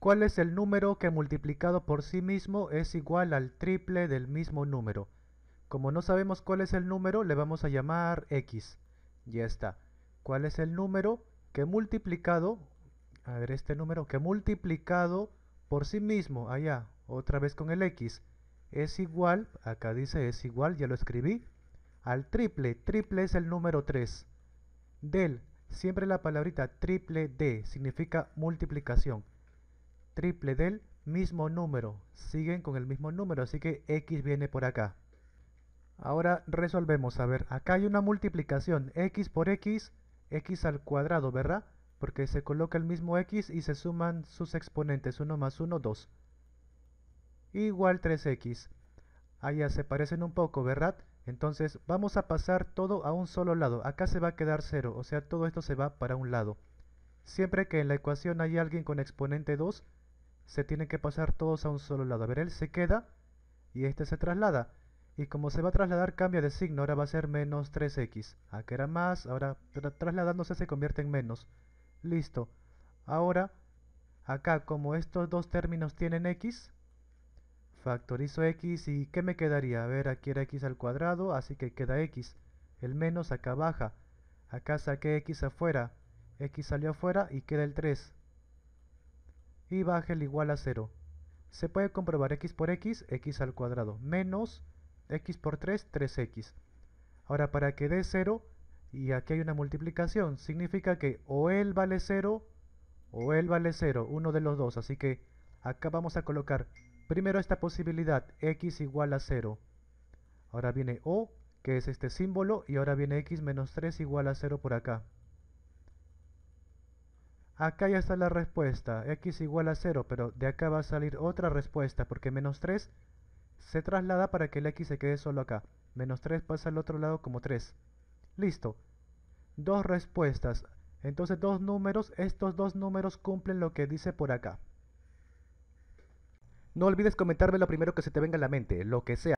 ¿Cuál es el número que multiplicado por sí mismo es igual al triple del mismo número? Como no sabemos cuál es el número, le vamos a llamar X. Ya está. ¿Cuál es el número que multiplicado, a ver este número, que multiplicado por sí mismo, allá, otra vez con el X, es igual, acá dice es igual, ya lo escribí, al triple, triple es el número 3, del, siempre la palabrita triple D significa multiplicación triple del mismo número. Siguen con el mismo número, así que x viene por acá. Ahora resolvemos, a ver, acá hay una multiplicación, x por x, x al cuadrado, ¿verdad? Porque se coloca el mismo x y se suman sus exponentes, 1 más 1, 2. Igual 3x. ya se parecen un poco, ¿verdad? Entonces vamos a pasar todo a un solo lado, acá se va a quedar 0, o sea todo esto se va para un lado. Siempre que en la ecuación hay alguien con exponente 2, se tienen que pasar todos a un solo lado. A ver, él se queda y este se traslada. Y como se va a trasladar, cambia de signo. Ahora va a ser menos 3x. Acá ah, era más, ahora trasladándose se convierte en menos. Listo. Ahora, acá como estos dos términos tienen x, factorizo x y ¿qué me quedaría? A ver, aquí era x al cuadrado, así que queda x. El menos acá baja. Acá saqué x afuera. X salió afuera y queda el 3 y el igual a 0. Se puede comprobar x por x, x al cuadrado, menos x por 3, 3x. Ahora, para que dé 0, y aquí hay una multiplicación, significa que o él vale 0 o él vale 0, uno de los dos. Así que acá vamos a colocar primero esta posibilidad, x igual a 0. Ahora viene o, que es este símbolo, y ahora viene x menos 3 igual a 0 por acá. Acá ya está la respuesta, x igual a 0, pero de acá va a salir otra respuesta, porque menos 3 se traslada para que el x se quede solo acá. Menos 3 pasa al otro lado como 3. Listo. Dos respuestas. Entonces dos números, estos dos números cumplen lo que dice por acá. No olvides comentarme lo primero que se te venga a la mente, lo que sea.